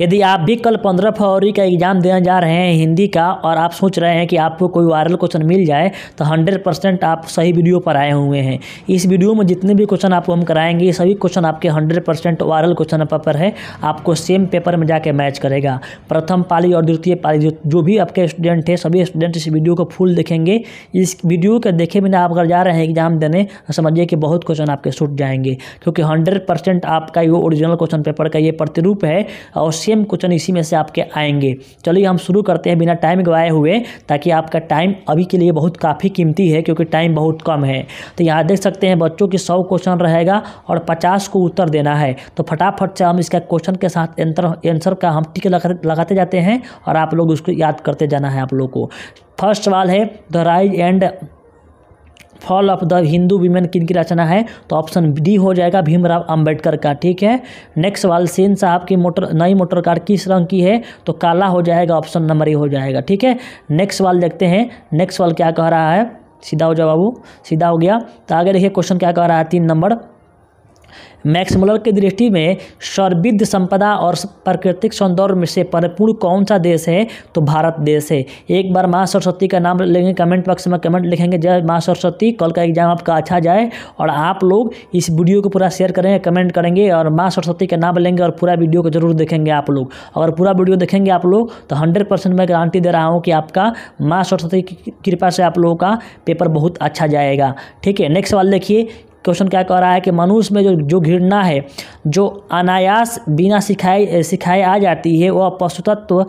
यदि आप भी कल पंद्रह फरवरी का एग्ज़ाम देने जा रहे हैं हिंदी का और आप सोच रहे हैं कि आपको कोई वायरल क्वेश्चन मिल जाए तो हंड्रेड परसेंट आप सही वीडियो पर आए हुए हैं इस वीडियो में जितने भी क्वेश्चन आपको हम कराएंगे सभी क्वेश्चन आपके hundred percent viral question paper है आपको सेम पेपर में जाके मैच करेगा प्रथम पाली और द्वितीय पाली जो भी आपके स्टूडेंट है सभी स्टूडेंट इस वीडियो को फुल देखेंगे इस वीडियो के देखे बिना आप अगर जा रहे हैं एग्जाम देने तो समझिए कि बहुत क्वेश्चन आपके छूट जाएंगे क्योंकि हंड्रेड परसेंट आपका ये ओरिजिनल क्वेश्चन पेपर का ये प्रतिरूप है और सेम क्वेश्चन इसी में से आपके आएंगे चलिए हम शुरू करते हैं बिना टाइम गवाए हुए ताकि आपका टाइम अभी के लिए बहुत काफ़ी कीमती है क्योंकि टाइम बहुत कम है तो यहाँ देख सकते हैं बच्चों की सौ क्वेश्चन रहेगा और पचास को उत्तर देना है तो फटाफट से हम इसका क्वेश्चन के साथ एंसर का हम टिक लगाते जाते हैं और आप लोग उसको याद करते जाना है आप लोग को फर्स्ट सवाल है the rise and fall of the Hindu women किन की रचना है तो ऑप्शन डी हो जाएगा भीमराव अंबेडकर का ठीक है नेक्स्ट सवाल सेन साहब की मोटर नई मोटर कार किस रंग की है तो काला हो जाएगा ऑप्शन नंबर ए हो जाएगा ठीक है नेक्स्ट सवाल देखते हैं नेक्स्ट सवाल क्या कह रहा है सीधा हो जाओ बाबू सीधा हो गया तो आगे देखिए क्वेश्चन क्या कह रहा है तीन नंबर मैक्समुलर की दृष्टि में सर्विद्ध संपदा और प्राकृतिक सौंदर्य से परिपूर्ण कौन सा देश है तो भारत देश है एक बार माँ सरस्वती का नाम लेंगे कमेंट बॉक्स में कमेंट लिखेंगे जय माँ सरस्वती कल का एग्जाम आपका अच्छा जाए और आप लोग इस वीडियो को पूरा शेयर करेंगे कमेंट करेंगे और माँ सरस्वती का नाम लेंगे और पूरा वीडियो को जरूर देखेंगे आप लोग अगर पूरा वीडियो देखेंगे आप लोग तो हंड्रेड परसेंट मैं गारंटी दे रहा हूँ कि आपका माँ सरस्वती की कृपा से आप लोगों का पेपर बहुत अच्छा जाएगा ठीक है नेक्स्ट सवाल देखिए क्वेश्चन क्या कह रहा है कि मनुष्य में जो जो घृणा है जो अनायास बिना सिखाए सिखाए आ जाती है वह पशुतत्व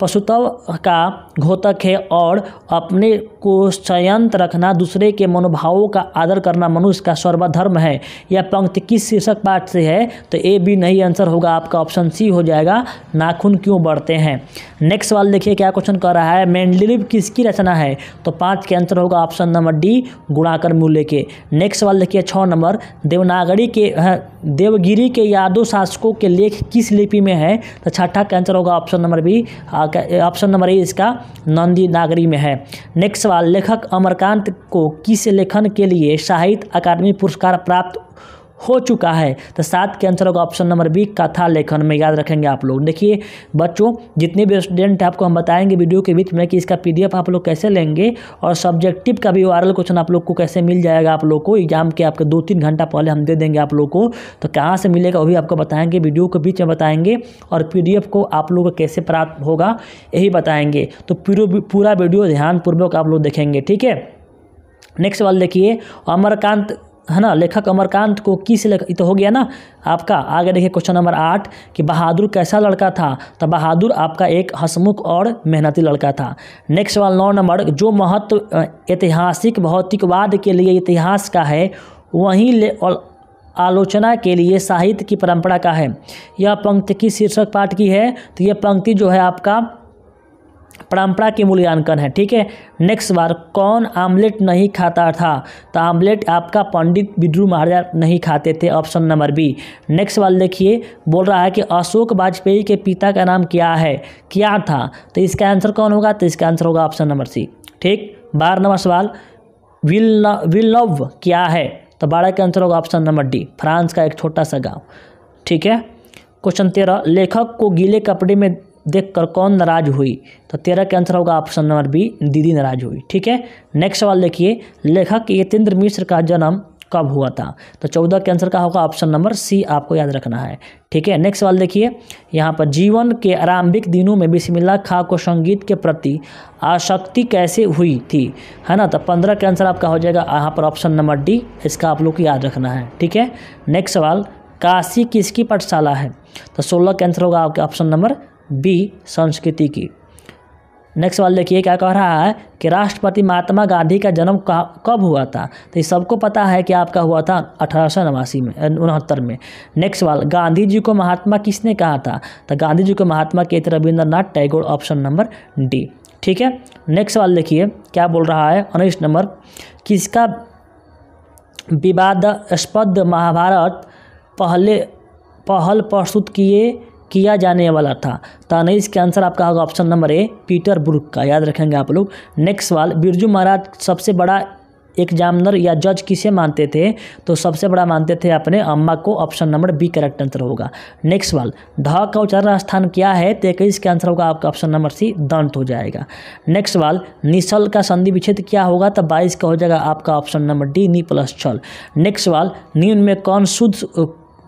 पशुत्व का घोतक है और अपने को संयंत्र रखना दूसरे के मनोभावों का आदर करना मनुष्य का सर्वधर्म है यह पंक्ति किस शीर्षक पाठ से है तो ए भी नहीं आंसर होगा आपका ऑप्शन सी हो जाएगा नाखून क्यों बढ़ते हैं नेक्स्ट सवाल देखिए क्या क्वेश्चन कर रहा है मैंडलिप किसकी रचना है तो पाँच के आंसर होगा ऑप्शन नंबर डी गुणाकर मूल्य के नेक्स्ट सवाल देखिए छः नंबर देवनागरी के देवगिरी के यादव शासकों के लेख किस लिपि में है तो छठा का आंसर होगा option number B option number A इसका नंदी नागरी में है नेक्स्ट सवाल लेखक अमरकांत को किस लेखन के लिए साहित्य अकादमी पुरस्कार प्राप्त हो चुका है तो सात के आंसर होगा ऑप्शन नंबर बी कथा लेखन में याद रखेंगे आप लोग देखिए बच्चों जितने भी स्टूडेंट आपको हम बताएंगे वीडियो के बीच में कि इसका पी आप लोग कैसे लेंगे और सब्जेक्टिव का भी वायरल क्वेश्चन आप लोग को कैसे मिल जाएगा आप लोग को एग्जाम के आपके दो तीन घंटा पहले हम दे देंगे आप लोग को तो कहाँ से मिलेगा वो भी आपको बताएंगे वीडियो के बीच में बताएंगे और पी को आप लोग को कैसे प्राप्त होगा यही बताएंगे तो पूरा वीडियो ध्यानपूर्वक आप लोग देखेंगे ठीक है नेक्स्ट सवाल देखिए अमरकांत है ना लेखक अमरकांत को किस लेख तो हो गया ना आपका आगे देखिए क्वेश्चन नंबर आठ कि बहादुर कैसा लड़का था तो बहादुर आपका एक हसमुख और मेहनती लड़का था नेक्स्ट वाला नौ नंबर जो महत्व ऐतिहासिक भौतिकवाद के लिए इतिहास का है वहीं ले आलोचना के लिए साहित्य की परंपरा का है यह पंक्ति की शीर्षक पाठ की है तो यह पंक्ति जो है आपका परंपरा के मूल्यांकन है ठीक है नेक्स्ट बार कौन आमलेट नहीं खाता था तो आमलेट आपका पंडित बिद्रू महाराजा नहीं खाते थे ऑप्शन नंबर बी नेक्स्ट वाल देखिए बोल रहा है कि अशोक वाजपेयी के पिता का नाम क्या है क्या था तो इसका आंसर कौन होगा तो इसका आंसर होगा ऑप्शन नंबर सी ठीक बारह नंबर सवाल विल नव क्या है तो बारह का आंसर होगा ऑप्शन नंबर डी फ्रांस का एक छोटा सा गाँव ठीक है क्वेश्चन तेरह लेखक को गीले कपड़े में देखकर कौन नाराज हुई तो तेरह के आंसर होगा ऑप्शन नंबर बी दीदी नाराज हुई ठीक है नेक्स्ट सवाल देखिए लेखक यतेंद्र मिश्र का जन्म कब हुआ था तो चौदह के आंसर का होगा ऑप्शन नंबर सी आपको याद रखना है ठीक है नेक्स्ट सवाल देखिए यहाँ पर जीवन के आरंभिक दिनों में बिस्मिल्ला खां को संगीत के प्रति आसक्ति कैसे हुई थी है ना तो पंद्रह के आंसर आपका हो जाएगा यहाँ पर ऑप्शन नंबर डी इसका आप लोग को याद रखना है ठीक है नेक्स्ट सवाल काशी किसकी पाठशाला है तो सोलह के आंसर होगा आपके ऑप्शन नंबर बी संस्कृति की नेक्स्ट सवाल देखिए क्या कह रहा है कि राष्ट्रपति महात्मा गांधी का जन्म कब हुआ था तो ये सबको पता है कि आपका हुआ था अठारह में उनहत्तर में नेक्स्ट सवाल गांधी जी को महात्मा किसने कहा था तो गांधी जी को महात्मा के थे Rabindranath Tagore option number D ठीक है नेक्स्ट सवाल देखिए क्या बोल रहा है उन्नीस नंबर किसका विवादस्पद महाभारत पहले पहल प्रस्तुत किए किया जाने वाला था नहीं इसका आंसर आपका होगा option number A Peter Brook का याद रखेंगे आप लोग नेक्स्ट सवाल बिरजू महाराज सबसे बड़ा एग्जामिनर या जज किसे मानते थे तो सबसे बड़ा मानते थे अपने अम्मा को option number B correct answer होगा नेक्स्ट सवाल ढा का उच्चारण स्थान क्या है तो इक्कीस का आंसर होगा आपका ऑप्शन नंबर सी दंत हो जाएगा नेक्स्ट सवाल निशल का संधि विच्छेद क्या होगा तो बाईस का हो जाएगा आपका ऑप्शन नंबर डी नी प्लस छल नेक्स्ट सवाल नीन में कौन शुद्ध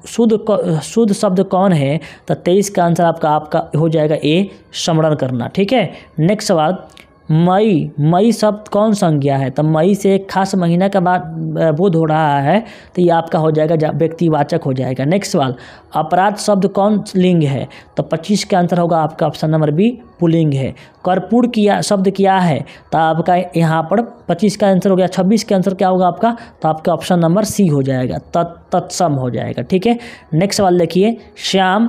शुद्ध शुद्ध शब्द कौन है तो तेईस का आंसर आपका आपका हो जाएगा ए समरण करना ठीक है नेक्स्ट सवाल मई मई शब्द कौन संज्ञा है तो मई से एक खास महीना का बाद बोध हो रहा है तो ये आपका हो जाएगा व्यक्तिवाचक हो जाएगा नेक्स्ट सवाल अपराध शब्द कौन लिंग है तो पच्चीस का आंसर होगा आपका ऑप्शन नंबर बी पुलिंग है कर्पूर किया शब्द क्या है तो आपका यहाँ पर पच्चीस का आंसर हो गया छब्बीस का आंसर क्या होगा आपका तो आपका ऑप्शन नंबर सी हो जाएगा तत् तत्सम हो जाएगा ठीक है नेक्स्ट सवाल देखिए श्याम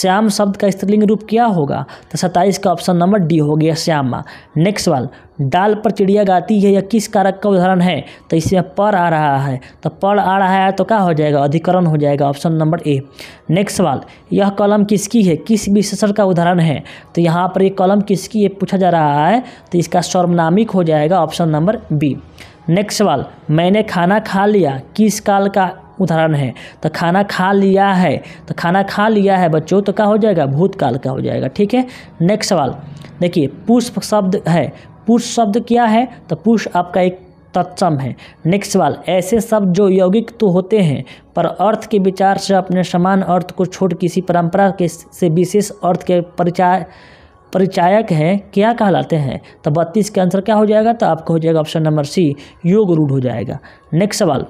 श्याम शब्द का स्त्रीलिंग रूप क्या होगा तो सत्ताईस का ऑप्शन नंबर डी हो गया श्यामा नेक्स्ट वाल डाल पर चिड़िया गाती है यह किस कारक का उदाहरण है तो इसमें पर आ रहा है तो पर आ रहा है तो क्या हो जाएगा अधिकरण हो जाएगा ऑप्शन नंबर ए नेक्स्ट सवाल यह कलम किसकी है किस विशेषण का उदाहरण है तो यहाँ पर ये कलम किसकी है पूछा जा रहा है तो इसका सर्वनामिक हो जाएगा ऑप्शन नंबर बी नेक्स्ट सवाल मैंने खाना खा लिया किस काल का उदाहरण है तो खाना खा लिया है तो खाना खा लिया है बच्चों तो क्या हो जाएगा भूतकाल का हो जाएगा ठीक है नेक्स्ट सवाल देखिए पुष्प शब्द है पुष्प शब्द क्या है तो पुष आपका एक तत्सम है नेक्स्ट सवाल ऐसे शब्द जो यौगिक तो होते हैं पर अर्थ के विचार से अपने समान अर्थ को छोड़ किसी परंपरा के से विशेष अर्थ के परिचय परिचायक हैं क्या कहलाते हैं तो बत्तीस के आंसर क्या हो जाएगा तो आपका हो जाएगा ऑप्शन नंबर सी योग रूढ़ हो जाएगा नेक्स्ट सवाल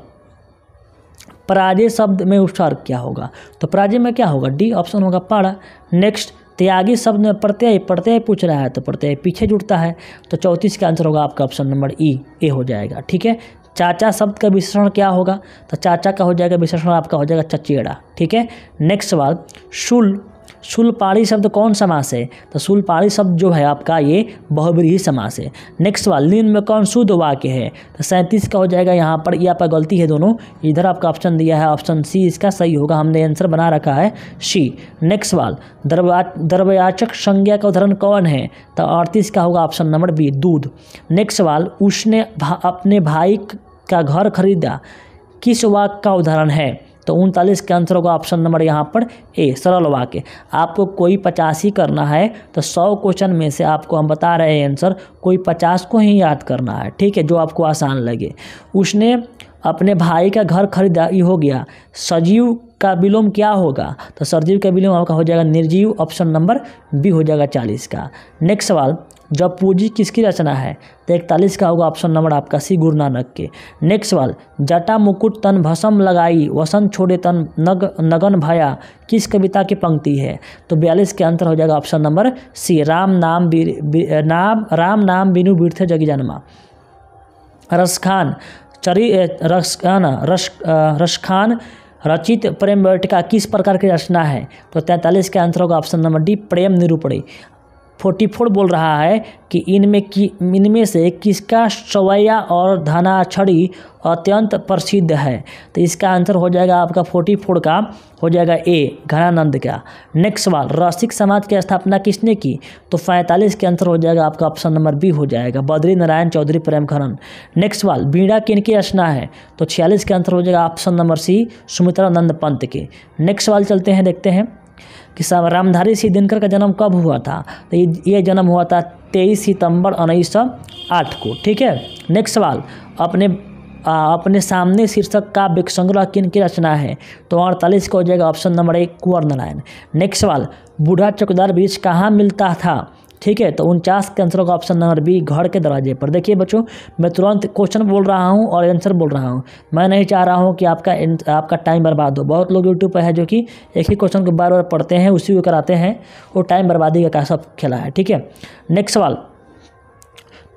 पराजय शब्द में उपचार क्या होगा तो पराजय में क्या होगा डी ऑप्शन होगा पढ़ नेक्स्ट त्यागी शब्द में प्रत्यय प्रत्यय पूछ रहा है तो प्रत्यय पीछे जुड़ता है तो चौंतीस का आंसर होगा आपका ऑप्शन नंबर ई ए हो जाएगा ठीक है चाचा शब्द का विशेषण क्या होगा तो चाचा का हो जाएगा विशेषण आपका हो जाएगा चचेड़ा ठीक है नेक्स्ट सवाल शुल पाड़ी शब्द कौन समास है तो पाड़ी शब्द जो है आपका ये बहुब्रीही समास है नेक्स्ट वाला निम्न में कौन शुद्ध वाक्य है तो सैंतीस का हो जाएगा यहाँ पर यह आपका गलती है दोनों इधर आपका ऑप्शन दिया है ऑप्शन सी इसका सही होगा हमने आंसर बना रखा है सी नेक्स्ट वाल दर्वा दर्वयाचक संज्ञा का उदाहरण कौन है तो अड़तीस का होगा ऑप्शन नंबर बी दूध नेक्स्ट वाल उसने भा, अपने भाई का घर खरीदा किस वाक्य का उदाहरण है तो उनतालीस के आंसर होगा ऑप्शन नंबर यहाँ पर ए सरल वाक्य आपको कोई पचास ही करना है तो सौ क्वेश्चन में से आपको हम बता रहे हैं आंसर कोई पचास को ही याद करना है ठीक है जो आपको आसान लगे उसने अपने भाई का घर खरीदा हो गया सजीव का विलोम क्या होगा तो सजीव का विलोम आपका हो जाएगा निर्जीव ऑप्शन नंबर बी हो जाएगा चालीस का नेक्स्ट सवाल जब पूंजी किसकी रचना है तो इकतालीस का होगा ऑप्शन नंबर आपका सी गुरु नानक के नेक्स्ट सवाल जटा मुकुट तन भसम लगाई वसन छोड़े तन नग नगन भया किस कविता की पंक्ति है तो बयालीस के अंतर हो जाएगा ऑप्शन नंबर सी राम नाम बी, नाम राम नाम बिनु बीरथे जग जन्मा रसखान चरी रसखान रस रसखान रचित प्रेम वर्टिका किस प्रकार की रचना है तो तैंतालीस के अंतर होगा ऑप्शन नंबर डी प्रेम निरूपणी फोर्टी फोर बोल रहा है कि इनमें कि इनमें से किसका सवैया और धनाछड़ी अत्यंत प्रसिद्ध है तो इसका आंसर हो जाएगा आपका फोर्टी फोर का हो जाएगा ए घनानंद का नेक्स्ट सवाल रसिक समाज की स्थापना किसने की तो पैंतालीस के आंसर हो जाएगा आपका ऑप्शन नंबर बी हो जाएगा बद्री नारायण चौधरी प्रेम खनन नेक्स्ट सवाल बीड़ा किन की रचना है तो छियालीस के आंसर हो जाएगा option number C Sumitranand Pant के नेक्स्ट सवाल चलते हैं देखते हैं कि रामधारी सिंह दिनकर का जन्म कब हुआ था तो ये जन्म हुआ था तेईस सितंबर उन्नीस सौ आठ को ठीक है नेक्स्ट सवाल अपने आ, अपने सामने शीर्षक का संग्रह किन की रचना है तो अड़तालीस का हो जाएगा ऑप्शन नंबर एक कुंवर नारायण नेक्स्ट सवाल बूढ़ा चौकीदार बीज कहाँ मिलता था ठीक है तो उनचास के आंसर होगा ऑप्शन नंबर बी घर के दरवाजे पर देखिए बच्चों मैं तुरंत क्वेश्चन बोल रहा हूँ और आंसर बोल रहा हूँ मैं नहीं चाह रहा हूँ कि आपका आपका टाइम बर्बाद हो बहुत लोग यूट्यूब पर है जो कि एक ही क्वेश्चन को बार बार पढ़ते हैं उसी को कराते हैं वो टाइम बर्बादी का सब खेला है ठीक है नेक्स्ट सवाल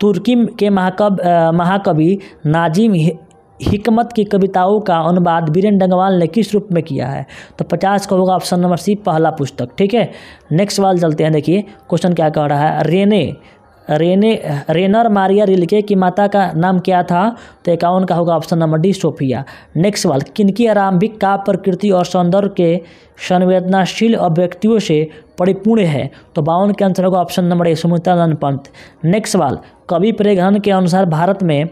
तुर्की के महाकवि महाकवि नाजिम हिकमत की कविताओं का अनुवाद बीरेन डंगवाल ने किस रूप में किया है तो पचास का होगा ऑप्शन नंबर सी पहला पुस्तक ठीक है नेक्स्ट सवाल चलते हैं देखिए क्वेश्चन क्या कह रहा है Rene Rene Rainer Maria Rilke की माता का नाम क्या था तो इक्यावन का होगा option number D Sophia next सवाल किनकी आरंभिक का प्रकृति और सौंदर्य के संवेदनाशील अभिव्यक्तियों से परिपूर्ण है तो बावन के आंसर होगा option number A Sumitranand Pant next सवाल कवि प्रेघन के अनुसार भारत में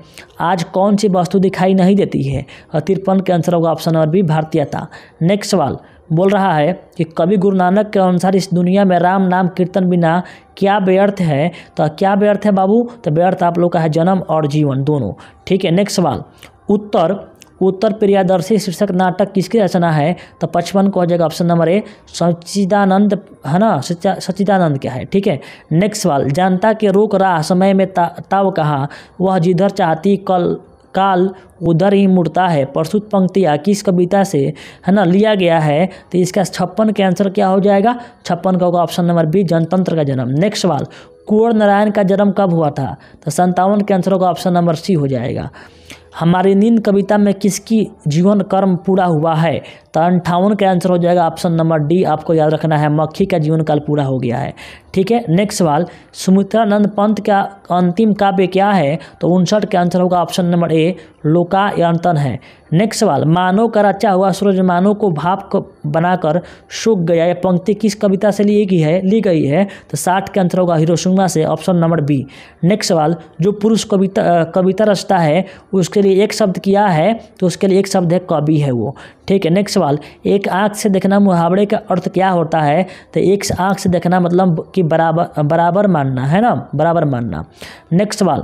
आज कौन सी वस्तु दिखाई नहीं देती है और तिरपन के आंसर होगा ऑप्शन नंबर बी भारतीयता नेक्स्ट सवाल बोल रहा है कि कवि गुरु नानक के अनुसार इस दुनिया में राम नाम कीर्तन बिना क्या व्यर्थ है तो क्या व्यर्थ है बाबू तो व्यर्थ आप लोग का है जन्म और जीवन दोनों ठीक है नेक्स्ट सवाल उत्तर उत्तर प्रियादर्शी शीर्षक नाटक किसकी रचना है तो पचपन को हो जाएगा ऑप्शन नंबर ए सच्चिदानंद है ना सच्चिदानंद क्या है ठीक है नेक्स्ट सवाल जनता के रोक राह समय में ता, ताव कहा वह जिधर चाहती कल काल उधर ही मुड़ता है प्रस्तुत पंक्तियाँ किस कविता से है ना लिया गया है तो इसका छप्पन के आंसर क्या हो जाएगा छप्पन का होगा ऑप्शन नंबर बी जनतंत्र का जन्म नेक्स्ट सवाल कुंवर नारायण का जन्म कब हुआ था तो संतावन के आंसर होगा ऑप्शन नंबर सी हो जाएगा हमारी नींद कविता में किसकी जीवन कर्म पूरा हुआ है तो अंठावन का आंसर हो जाएगा ऑप्शन नंबर डी आपको याद रखना है मक्खी का जीवन काल पूरा हो गया है ठीक है नेक्स्ट सवाल सुमित्रानंद पंत का अंतिम काव्य क्या है तो उनसठ का आंसर होगा ऑप्शन नंबर ए लोकायंतन है नेक्स्ट सवाल मानव का रचा हुआ सूरज मानव को भाप बनाकर सूख गया यह पंक्ति किस कविता से ली गई है ली गई है तो साठ का आंसर होगा हिरोशिमा से ऑप्शन नंबर बी नेक्स्ट सवाल जो पुरुष कविता कविता रचता है उसके लिए एक शब्द किया है तो उसके लिए एक शब्द है कवि है वो ठीक है नेक्स्ट सवाल एक आँख से देखना मुहावरे का अर्थ क्या होता है तो एक आँख से देखना मतलब कि बराबर बराबर मानना है ना बराबर मानना नेक्स्ट सवाल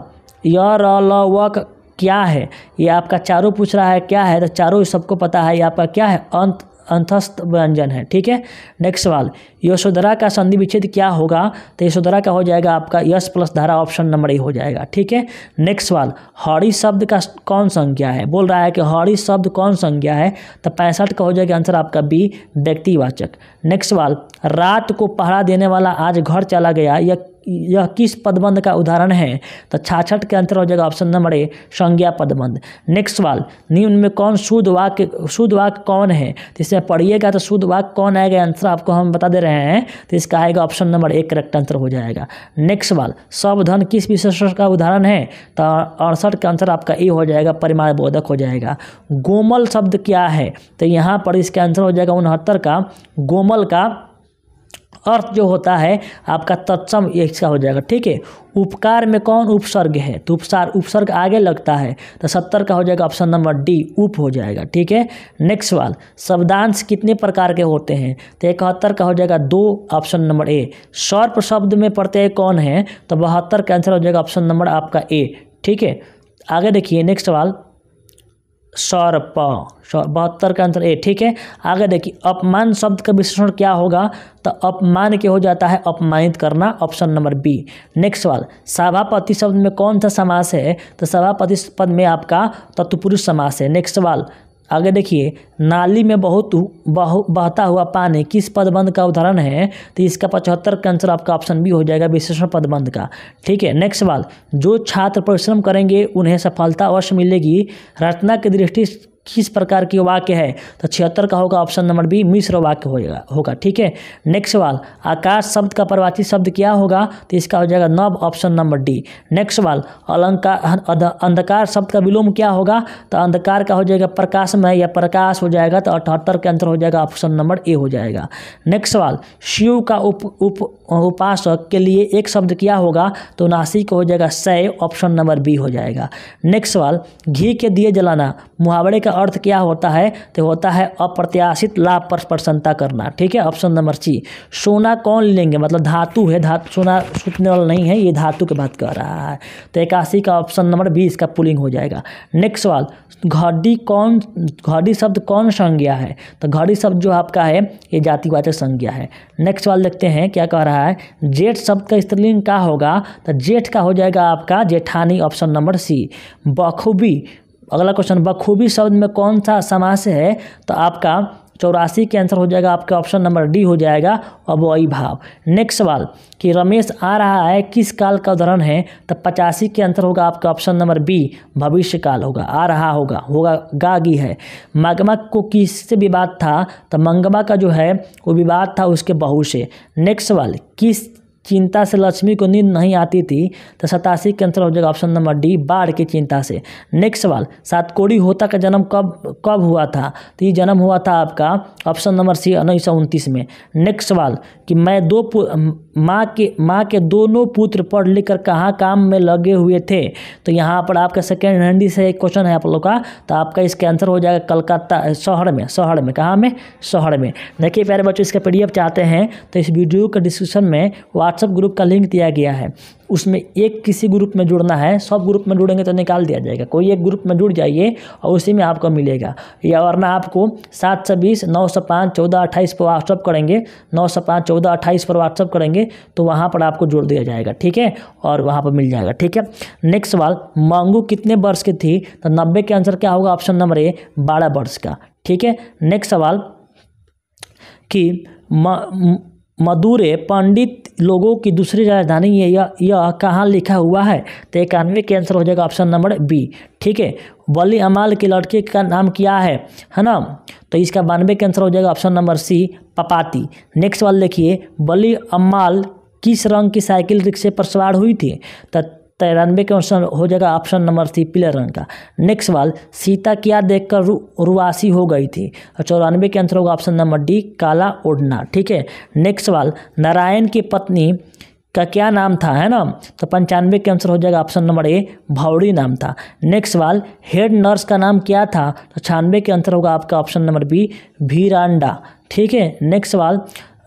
य र क्या है ये आपका चारों पूछ रहा है क्या है तो चारों सबको पता है ये आपका क्या है अंत अंतस्थ व्यंजन है ठीक है नेक्स्ट सवाल यशोधरा का संधि विच्छेद क्या होगा तो यशोधरा का हो जाएगा आपका यश प्लस धारा ऑप्शन नंबर ए हो जाएगा ठीक है नेक्स्ट सवाल हौड़ी शब्द का कौन संज्ञा है बोल रहा है कि हौड़ी शब्द कौन संज्ञा है तो पैंसठ का हो जाएगा आंसर आपका बी व्यक्तिवाचक नेक्स्ट सवाल रात को पहरा देने वाला आज घर चला गया यह यह किस पदबंध का उदाहरण है तो छाछठ के अंतर हो जाएगा ऑप्शन नंबर ए संज्ञा पदबंध नेक्स्ट सवाल निम्न में कौन शुद्ध वाक्य शुद्ध वाक्य कौन है तो इसमें पढ़िएगा तो शुद्ध वाक्य कौन आएगा आंसर आपको हम बता दे रहे हैं तो इसका आएगा option number A correct answer हो जाएगा नेक्स्ट सवाल धन किस विशेषण का उदाहरण है तो अड़सठ का आंसर आपका ए हो जाएगा परिमाण बोधक हो जाएगा गोमल शब्द क्या है तो यहाँ पर इसका आंसर हो जाएगा उनहत्तर का गोमल का अर्थ जो होता है आपका तत्सम इसका हो जाएगा ठीक है उपकार में कौन उपसर्ग है तो उपसार उपसर्ग आगे लगता है तो सत्तर का हो जाएगा ऑप्शन नंबर डी उप हो जाएगा ठीक है नेक्स्ट वाल शब्दांश कितने प्रकार के होते हैं तो इकहत्तर का हो जाएगा दो ऑप्शन नंबर ए सर्प शब्द में प्रत्यय कौन है तो बहत्तर का आंसर हो जाएगा ऑप्शन नंबर आपका ए ठीक है आगे देखिए नेक्स्ट सवाल सर्प बहत्तर का आंसर ए ठीक है आगे देखिए अपमान शब्द का विशेषण क्या होगा तो अपमान के हो जाता है अपमानित करना ऑप्शन नंबर बी नेक्स्ट सवाल सभापति शब्द में कौन सा समास है तो सभापति पद में आपका तत्पुरुष समास है नेक्स्ट सवाल आगे देखिए नाली में बहुत बहु, बहता हुआ पानी किस पदबंध का उदाहरण है तो इसका पचहत्तर का आंसर आपका ऑप्शन बी हो जाएगा विशेषण पदबंध का ठीक है नेक्स्ट सवाल जो छात्र परिश्रम करेंगे उन्हें सफलता अवश्य मिलेगी रचना की दृष्टि किस प्रकार की वाक्य है तो छिहत्तर का होगा ऑप्शन नंबर बी मिश्र वाक्य होगा होगा ठीक है नेक्स्ट सवाल आकाश शब्द का प्रवाची शब्द क्या होगा तो इसका हो जाएगा नव ऑप्शन नंबर डी नेक्स्ट सवाल अलंकार अंधकार शब्द का विलोम क्या होगा तो अंधकार का हो जाएगा प्रकाशमय या प्रकाश हो जाएगा तो अठहत्तर के अंतर हो जाएगा ऑप्शन नंबर ए हो जाएगा नेक्स्ट सवाल शिव का उप उप उपासक के लिए एक शब्द क्या होगा तो नासिक हो जाएगा सय ऑप्शन नंबर बी हो जाएगा नेक्स्ट सवाल घी के दिए जलाना मुहावरे का अर्थ क्या होता है तो होता है अप्रत्याशित लाभ पर प्रसन्नता करना ठीक है ऑप्शन नंबर सी सोना कौन लेंगे मतलब धातु है धातु सोना सूटने वाला नहीं है ये धातु की बात कर रहा है तो इक्यासी का ऑप्शन नंबर बी इसका पुलिंग हो जाएगा नेक्स्ट सवाल घड़ी कौन घड़ी शब्द कौन संज्ञा है तो घड़ी शब्द जो आपका है ये जातिवाचक संज्ञा है नेक्स्ट सवाल देखते हैं क्या कह रहा है है जेठ शब्द का स्त्रीलिंग का होगा तो जेठ का हो जाएगा आपका जेठानी ऑप्शन नंबर सी बखूबी अगला क्वेश्चन बखूबी शब्द में कौन सा समास है तो आपका चौरासी के आंसर हो जाएगा आपका ऑप्शन नंबर डी हो जाएगा अबोई भाव नेक्स्ट सवाल कि रमेश आ रहा है किस काल का उदाहरण है तो पचासी के आंसर होगा आपका ऑप्शन नंबर बी भविष्य काल होगा आ रहा होगा होगा गागी है मगमा को किससे विवाद था तो मंगमा का जो है वो विवाद था उसके बहू से नेक्स्ट सवाल किस चिंता से लक्ष्मी को नींद नहीं आती थी तो सतासी कैंसर हो जाएगा ऑप्शन नंबर डी बाढ़ की चिंता से नेक्स्ट सवाल सातकोड़ी होता का जन्म कब कब हुआ था तो ये जन्म हुआ था आपका ऑप्शन नंबर सी उन्नीस सौ उनतीस में नेक्स्ट सवाल कि मैं दो माँ के माँ के दोनों पुत्र पढ़ लिख कर कहाँ काम में लगे हुए थे तो यहाँ पर आपका सेकेंड हैंडी से एक क्वेश्चन है आप लोग का तो आपका इसका आंसर हो जाएगा कलकत्ता शहर में शहर में कहाँ में शहर में देखिए प्यारे बच्चों इसका पी चाहते हैं तो इस वीडियो के डिस्क्रिप्शन में वाट व्हाट्सअप ग्रुप का लिंक दिया गया है उसमें एक किसी ग्रुप में जुड़ना है सब ग्रुप में जुड़ेंगे तो निकाल दिया जाएगा कोई एक ग्रुप में जुड़ जाइए और उसी में आपको मिलेगा या वरना आपको सात सौ बीस नौ सौ पाँच चौदह अट्ठाईस पर व्हाट्सअप करेंगे नौ सौ पाँच चौदह अट्ठाईस पर व्हाट्सअप करेंगे तो वहाँ पर आपको जोड़ दिया जाएगा ठीक है और वहाँ पर मिल जाएगा ठीक है नेक्स्ट सवाल मांगू कितने वर्ष की थी तो नब्बे के आंसर क्या होगा ऑप्शन नंबर ए बारह वर्ष का ठीक है नेक्स्ट सवाल कि मदुरे पंडित लोगों की दूसरी राजधानी है यह यह कहाँ लिखा हुआ है तो इक्यानवे के आंसर हो जाएगा ऑप्शन नंबर बी ठीक है वली अमाल के लड़के का नाम क्या है है ना तो इसका बानवे के आंसर हो जाएगा ऑप्शन नंबर सी पपाती नेक्स्ट वाला देखिए वली अमाल किस रंग की साइकिल रिक्शे पर सवार हुई थी तो तिरानवे तो के ऑप्शन हो जाएगा ऑप्शन नंबर सी पीले रंग का नेक्स्ट सवाल सीता क्या देखकर रु रुआसी हो गई थी और अच्छा, चौरानवे के आंसर होगा ऑप्शन नंबर डी काला ओढ़ना ठीक है नेक्स्ट सवाल नारायण की पत्नी का क्या नाम था है ना तो पंचानवे के आंसर हो जाएगा ऑप्शन नंबर ए भावड़ी नाम था नेक्स्ट सवाल हेड नर्स का नाम क्या था तो छानवे के आंसर होगा आपका ऑप्शन नंबर बी भीरांडा ठीक है नेक्स्ट सवाल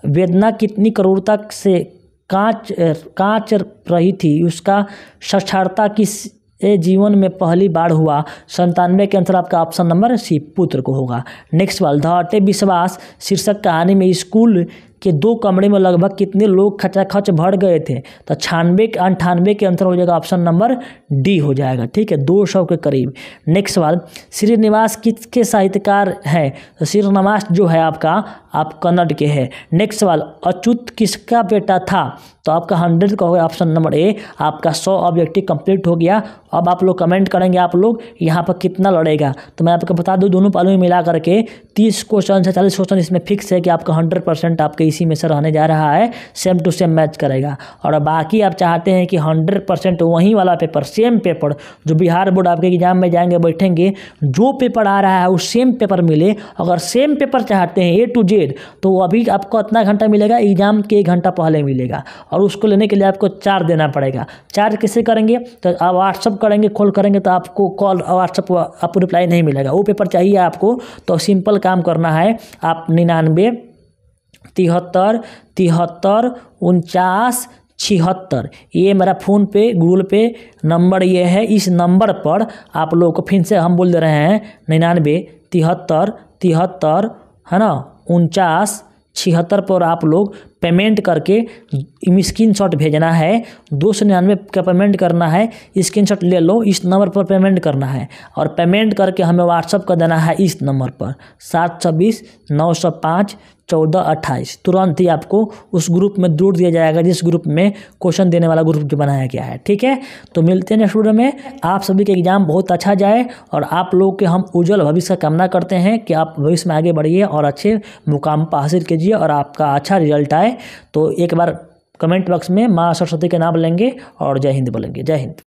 वेदना कितनी करोड़ तक से कांच कांच रही थी उसका साक्षरता किस ए जीवन में पहली बार हुआ संतानवे के अंतर आपका ऑप्शन नंबर सी पुत्र को होगा नेक्स्ट वाल द अटे विश्वास शीर्षक कहानी में स्कूल के दो कमरे में लगभग कितने लोग खचा खच भर गए थे तो छानवे अंठानवे के अंतर हो जाएगा ऑप्शन नंबर डी हो जाएगा ठीक है दो सौ के करीब नेक्स्ट सवाल श्रीनिवास किसके साहित्यकार हैं तो श्रीनिवास जो है आपका आप कन्नड़ के हैं नेक्स्ट सवाल अच्युत किसका बेटा था तो आपका हंड्रेड का होगा ऑप्शन नंबर ए आपका सौ ऑब्जेक्टिव कंप्लीट हो गया अब आप लोग कमेंट करेंगे आप लोग यहाँ पर कितना लड़ेगा तो मैं आपको बता दूँ दोनों पालों में मिला करके तीस क्वेश्चन से चालीस क्वेश्चन इसमें फिक्स है कि आपका हंड्रेड परसेंट आपके इसी में से रहने जा रहा है सेम टू सेम मैच करेगा और बाकी आप चाहते हैं कि हंड्रेड परसेंट वहीं वाला पेपर सेम पेपर जो बिहार बोर्ड आपके एग्जाम में जाएंगे बैठेंगे जो पेपर आ रहा है वो सेम पेपर मिले अगर सेम पेपर चाहते हैं ए टू जेड तो अभी आपको इतना घंटा मिलेगा एग्जाम के एक घंटा पहले मिलेगा और और उसको लेने के लिए आपको चार्ज देना पड़ेगा चार्ज किससे करेंगे तो आप व्हाट्सअप करेंगे कॉल करेंगे तो आपको कॉल व्हाट्सअप आपको रिप्लाई नहीं मिलेगा वो पेपर चाहिए आपको तो सिंपल काम करना है आप निन्यानवे तिहत्तर तिहत्तर उनचास छिहत्तर ये मेरा फ़ोन पे गूगल पे नंबर ये है इस नंबर पर आप लोगों को फिर से हम बोल दे रहे हैं निन्यानवे तिहत्तर तिहत्तर है ना उनचास छिहत्तर पर आप लोग पेमेंट करके स्क्रीन शॉट भेजना है दो सौ निन्यानवे का पेमेंट करना है स्क्रीन शॉट ले लो इस नंबर पर पेमेंट करना है और पेमेंट करके हमें व्हाट्सअप कर देना है इस नंबर पर सात छब्बीस नौ सौ पाँच चौदह अट्ठाईस तुरंत ही आपको उस ग्रुप में जोड़ दिया जाएगा जिस ग्रुप में क्वेश्चन देने वाला ग्रुप जो बनाया गया है ठीक है तो मिलते हैं नेक्स्ट वीडियो में आप सभी के एग्जाम बहुत अच्छा जाए और आप लोग के हम उज्जवल भविष्य का कामना करते हैं कि आप भविष्य में आगे बढ़िए और अच्छे मुकाम पर हासिल कीजिए और आपका अच्छा रिजल्ट आए तो एक बार कमेंट बॉक्स में माँ सरस्वती के नाम लेंगे और जय हिंद बोलेंगे जय हिंद